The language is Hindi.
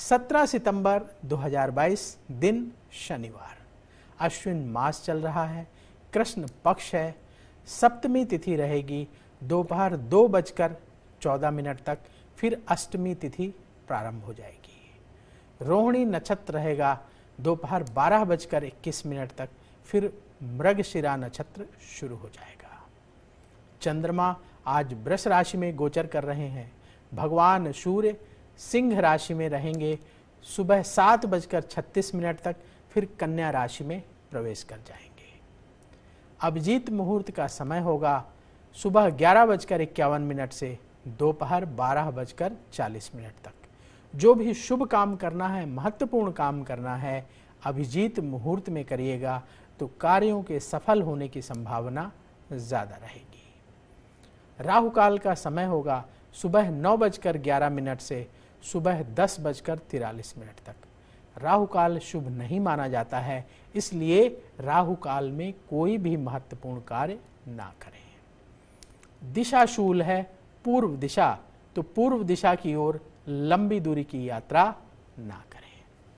17 सितंबर 2022 दिन शनिवार अश्विन मास चल रहा है कृष्ण पक्ष है सप्तमी तिथि रहेगी दोपहर दो, दो बजकर चौदह मिनट तक फिर अष्टमी तिथि प्रारंभ हो जाएगी रोहिणी नक्षत्र रहेगा दोपहर बारह बजकर इक्कीस मिनट तक फिर मृगशिरा नक्षत्र शुरू हो जाएगा चंद्रमा आज वृष राशि में गोचर कर रहे हैं भगवान सूर्य सिंह राशि में रहेंगे सुबह सात बजकर छत्तीस मिनट तक फिर कन्या राशि में प्रवेश कर जाएंगे अभिजीत मुहूर्त का समय होगा सुबह ग्यारह बजकर इक्यावन मिनट से दोपहर बारह बजकर चालीस मिनट तक जो भी शुभ काम करना है महत्वपूर्ण काम करना है अभिजीत मुहूर्त में करिएगा तो कार्यों के सफल होने की संभावना ज़्यादा रहेगी राहु काल का समय होगा सुबह नौ बजकर ग्यारह मिनट से सुबह दस बजकर तिरालीस मिनट तक राहु काल शुभ नहीं माना जाता है इसलिए राहु काल में कोई भी महत्वपूर्ण कार्य ना करें दिशा शूल है पूर्व दिशा तो पूर्व दिशा की ओर लंबी दूरी की यात्रा ना करें